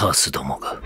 カースどもが。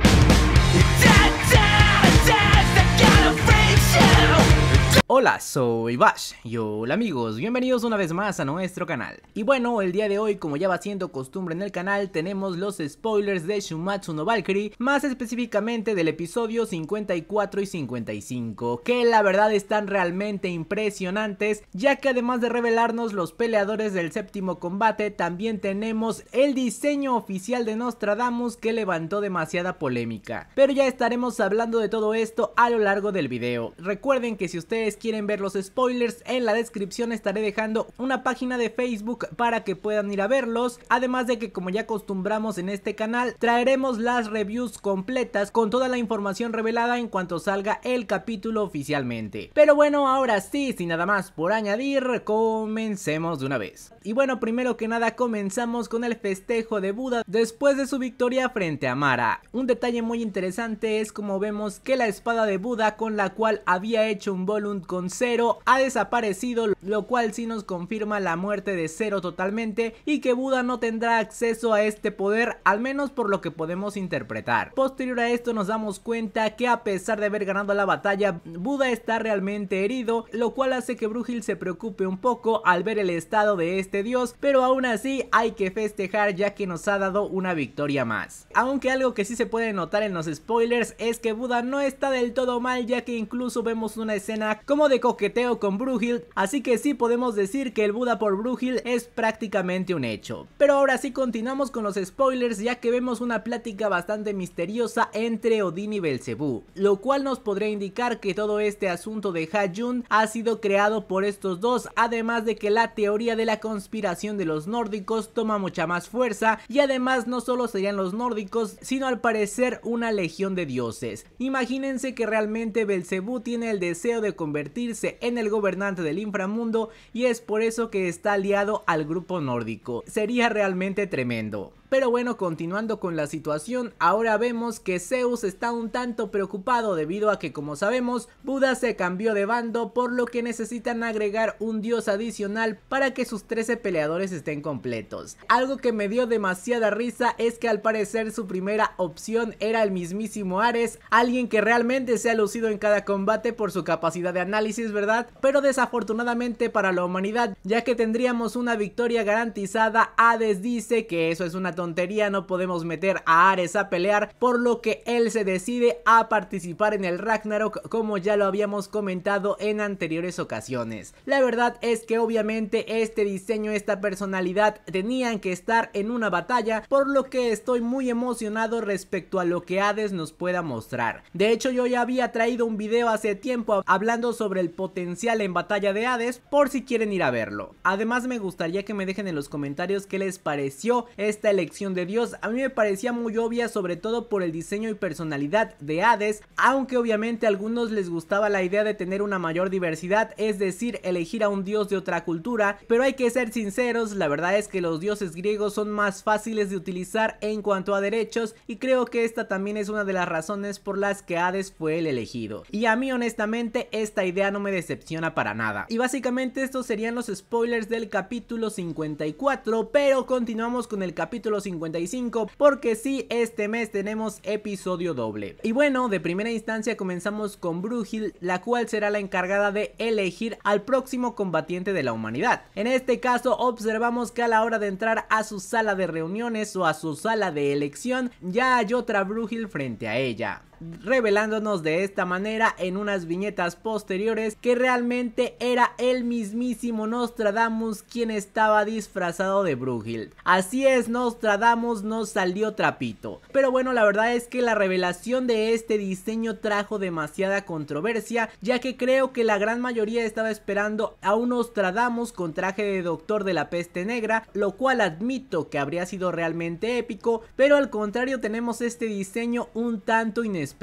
Hola, soy Bash y hola amigos, bienvenidos una vez más a nuestro canal. Y bueno, el día de hoy, como ya va siendo costumbre en el canal, tenemos los spoilers de Shumatsu no Valkyrie, más específicamente del episodio 54 y 55, que la verdad están realmente impresionantes, ya que además de revelarnos los peleadores del séptimo combate, también tenemos el diseño oficial de Nostradamus que levantó demasiada polémica. Pero ya estaremos hablando de todo esto a lo largo del video. Recuerden que si ustedes quieren ver los spoilers, en la descripción estaré dejando una página de Facebook para que puedan ir a verlos. Además de que como ya acostumbramos en este canal, traeremos las reviews completas con toda la información revelada en cuanto salga el capítulo oficialmente. Pero bueno, ahora sí, sin nada más por añadir, comencemos de una vez. Y bueno, primero que nada comenzamos con el festejo de Buda después de su victoria frente a Mara. Un detalle muy interesante es como vemos que la espada de Buda con la cual había hecho un volumen con Cero ha desaparecido, lo cual sí nos confirma la muerte de Zero totalmente y que Buda no tendrá acceso a este poder, al menos por lo que podemos interpretar. Posterior a esto nos damos cuenta que a pesar de haber ganado la batalla, Buda está realmente herido, lo cual hace que Brugil se preocupe un poco al ver el estado de este dios, pero aún así hay que festejar ya que nos ha dado una victoria más. Aunque algo que sí se puede notar en los spoilers es que Buda no está del todo mal ya que incluso vemos una escena como de coqueteo con Brugil, así que sí podemos decir que el Buda por Brugil es prácticamente un hecho. Pero ahora sí continuamos con los spoilers ya que vemos una plática bastante misteriosa entre Odín y Belcebú, lo cual nos podría indicar que todo este asunto de Hajun ha sido creado por estos dos, además de que la teoría de la conspiración de los nórdicos toma mucha más fuerza y además no solo serían los nórdicos, sino al parecer una legión de dioses. Imagínense que realmente Belcebú tiene el deseo de convertirse en el gobernante del inframundo y es por eso que está aliado al grupo nórdico. Sería realmente tremendo. Pero bueno, continuando con la situación, ahora vemos que Zeus está un tanto preocupado debido a que como sabemos, Buda se cambió de bando por lo que necesitan agregar un dios adicional para que sus 13 peleadores estén completos. Algo que me dio demasiada risa es que al parecer su primera opción era el mismísimo Ares, alguien que realmente se ha lucido en cada combate por su capacidad de análisis, ¿verdad? Pero desafortunadamente para la humanidad, ya que tendríamos una victoria garantizada, Hades dice que eso es una tontería no podemos meter a Ares a pelear, por lo que él se decide a participar en el Ragnarok como ya lo habíamos comentado en anteriores ocasiones. La verdad es que obviamente este diseño, esta personalidad tenían que estar en una batalla, por lo que estoy muy emocionado respecto a lo que Hades nos pueda mostrar. De hecho yo ya había traído un video hace tiempo hablando sobre el potencial en batalla de Hades por si quieren ir a verlo. Además me gustaría que me dejen en los comentarios qué les pareció esta elección de Dios a mí me parecía muy obvia sobre todo por el diseño y personalidad de Hades, aunque obviamente a algunos les gustaba la idea de tener una mayor diversidad, es decir, elegir a un dios de otra cultura, pero hay que ser sinceros, la verdad es que los dioses griegos son más fáciles de utilizar en cuanto a derechos y creo que esta también es una de las razones por las que Hades fue el elegido. Y a mí honestamente esta idea no me decepciona para nada. Y básicamente estos serían los spoilers del capítulo 54, pero continuamos con el capítulo 55 porque si este mes tenemos episodio doble. Y bueno, de primera instancia comenzamos con Brugil, la cual será la encargada de elegir al próximo combatiente de la humanidad. En este caso observamos que a la hora de entrar a su sala de reuniones o a su sala de elección ya hay otra Brugil frente a ella revelándonos de esta manera en unas viñetas posteriores que realmente era el mismísimo Nostradamus quien estaba disfrazado de Brugil. Así es, Nostradamus nos salió trapito. Pero bueno, la verdad es que la revelación de este diseño trajo demasiada controversia, ya que creo que la gran mayoría estaba esperando a un Nostradamus con traje de Doctor de la Peste Negra, lo cual admito que habría sido realmente épico, pero al contrario tenemos este diseño un tanto inesperado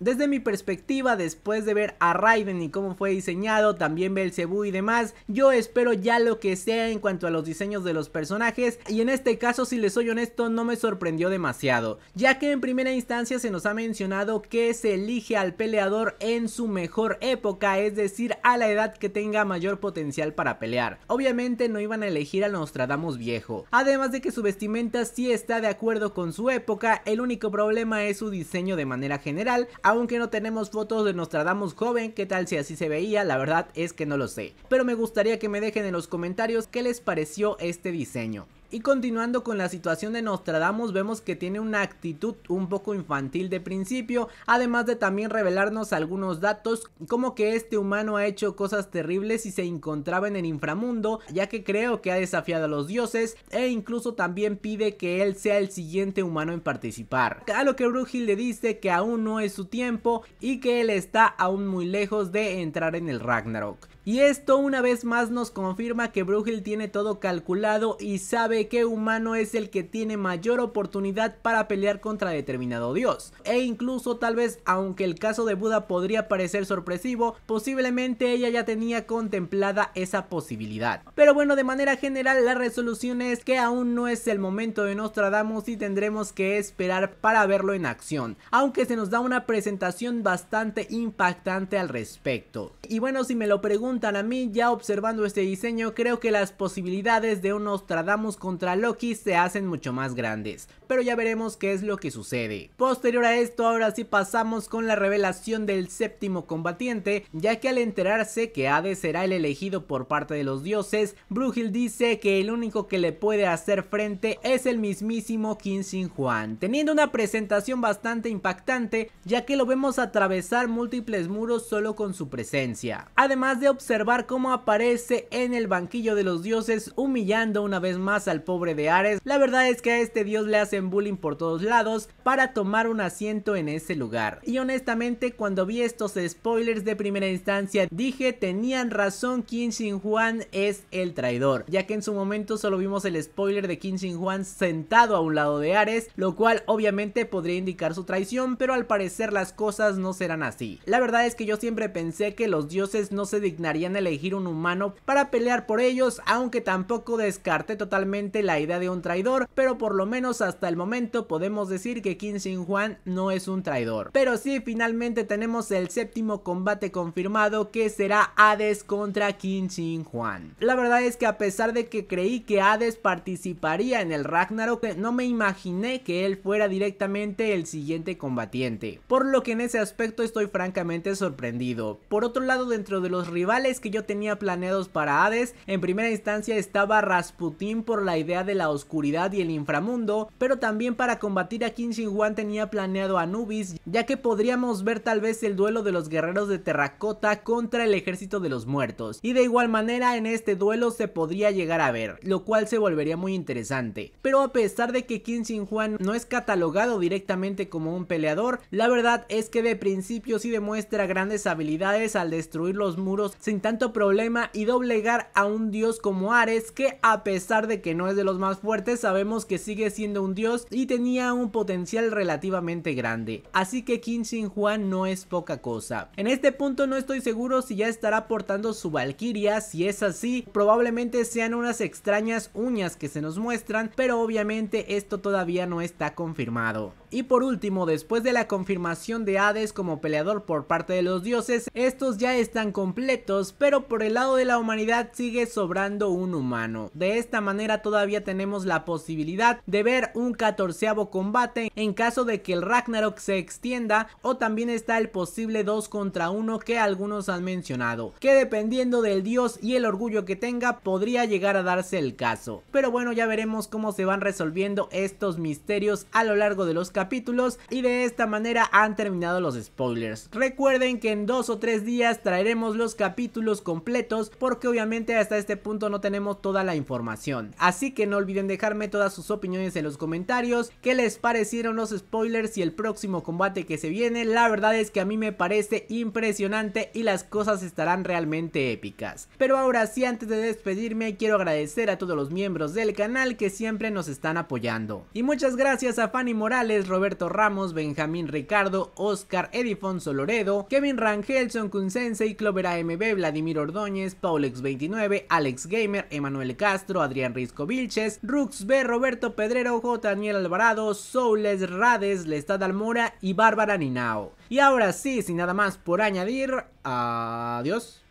desde mi perspectiva, después de ver a Raiden y cómo fue diseñado, también Belcebú y demás, yo espero ya lo que sea en cuanto a los diseños de los personajes y en este caso, si les soy honesto, no me sorprendió demasiado, ya que en primera instancia se nos ha mencionado que se elige al peleador en su mejor época, es decir, a la edad que tenga mayor potencial para pelear. Obviamente no iban a elegir al Nostradamus viejo, además de que su vestimenta sí está de acuerdo con su época, el único problema es su diseño de manera general, aunque no tenemos fotos de Nostradamus joven, qué tal si así se veía, la verdad es que no lo sé. Pero me gustaría que me dejen en los comentarios qué les pareció este diseño. Y continuando con la situación de Nostradamus, vemos que tiene una actitud un poco infantil de principio, además de también revelarnos algunos datos, como que este humano ha hecho cosas terribles y se encontraba en el inframundo, ya que creo que ha desafiado a los dioses, e incluso también pide que él sea el siguiente humano en participar. A lo que Brugil le dice que aún no es su tiempo y que él está aún muy lejos de entrar en el Ragnarok. Y esto una vez más nos confirma que Brugel tiene todo calculado y sabe que humano es el que tiene mayor oportunidad para pelear contra determinado dios. E incluso tal vez aunque el caso de Buda podría parecer sorpresivo, posiblemente ella ya tenía contemplada esa posibilidad. Pero bueno, de manera general la resolución es que aún no es el momento de Nostradamus y tendremos que esperar para verlo en acción. Aunque se nos da una presentación bastante impactante al respecto. Y bueno, si me lo preguntan a mí, ya observando este diseño, creo que las posibilidades de un Nostradamus contra Loki se hacen mucho más grandes, pero ya veremos qué es lo que sucede. Posterior a esto, ahora sí pasamos con la revelación del séptimo combatiente, ya que al enterarse que Hades será el elegido por parte de los dioses, Brugil dice que el único que le puede hacer frente es el mismísimo Qin Juan, teniendo una presentación bastante impactante, ya que lo vemos atravesar múltiples muros solo con su presencia. Además de observar observar cómo aparece en el banquillo de los dioses humillando una vez más al pobre de Ares. La verdad es que a este dios le hacen bullying por todos lados para tomar un asiento en ese lugar. Y honestamente cuando vi estos spoilers de primera instancia dije tenían razón Kim Shin Juan es el traidor. Ya que en su momento solo vimos el spoiler de Kim Shin Juan sentado a un lado de Ares. Lo cual obviamente podría indicar su traición pero al parecer las cosas no serán así. La verdad es que yo siempre pensé que los dioses no se dignarían elegir un humano para pelear por ellos, aunque tampoco descarte totalmente la idea de un traidor, pero por lo menos hasta el momento podemos decir que Qin Sin Huan no es un traidor. Pero si finalmente tenemos el séptimo combate confirmado que será Hades contra Qin Sin Huan La verdad es que a pesar de que creí que Hades participaría en el Ragnarok, no me imaginé que él fuera directamente el siguiente combatiente, por lo que en ese aspecto estoy francamente sorprendido. Por otro lado, dentro de los rivales que yo tenía planeados para Hades. En primera instancia estaba Rasputin por la idea de la oscuridad y el inframundo, pero también para combatir a Qin Shi tenía planeado a Anubis, ya que podríamos ver tal vez el duelo de los guerreros de terracota contra el ejército de los muertos. Y de igual manera en este duelo se podría llegar a ver, lo cual se volvería muy interesante. Pero a pesar de que Qin Shi no es catalogado directamente como un peleador, la verdad es que de principio sí demuestra grandes habilidades al destruir los muros sin tanto problema y doblegar a un dios como Ares que a pesar de que no es de los más fuertes sabemos que sigue siendo un dios y tenía un potencial relativamente grande. Así que Qin Sin Juan no es poca cosa. En este punto no estoy seguro si ya estará portando su valquiria si es así probablemente sean unas extrañas uñas que se nos muestran pero obviamente esto todavía no está confirmado. Y por último, después de la confirmación de Hades como peleador por parte de los dioses, estos ya están completos, pero por el lado de la humanidad sigue sobrando un humano. De esta manera todavía tenemos la posibilidad de ver un catorceavo combate en caso de que el Ragnarok se extienda o también está el posible 2 contra 1 que algunos han mencionado, que dependiendo del dios y el orgullo que tenga podría llegar a darse el caso. Pero bueno, ya veremos cómo se van resolviendo estos misterios a lo largo de los capítulos y de esta manera han terminado los spoilers. Recuerden que en dos o tres días traeremos los capítulos completos porque obviamente hasta este punto no tenemos toda la información. Así que no olviden dejarme todas sus opiniones en los comentarios, qué les parecieron los spoilers y el próximo combate que se viene. La verdad es que a mí me parece impresionante y las cosas estarán realmente épicas. Pero ahora sí, antes de despedirme, quiero agradecer a todos los miembros del canal que siempre nos están apoyando. Y muchas gracias a Fanny Morales, Roberto Ramos, Benjamín Ricardo, Oscar Edifonso Loredo, Kevin Rangel, Son y Clover AMB, Vladimir Ordóñez, Paulex29, Alex Gamer, Emanuel Castro, Adrián Risco Vilches, Rux B, Roberto Pedrero, J. Daniel Alvarado, Soules Rades, Lestad Almora y Bárbara Ninao. Y ahora sí, sin nada más por añadir, adiós.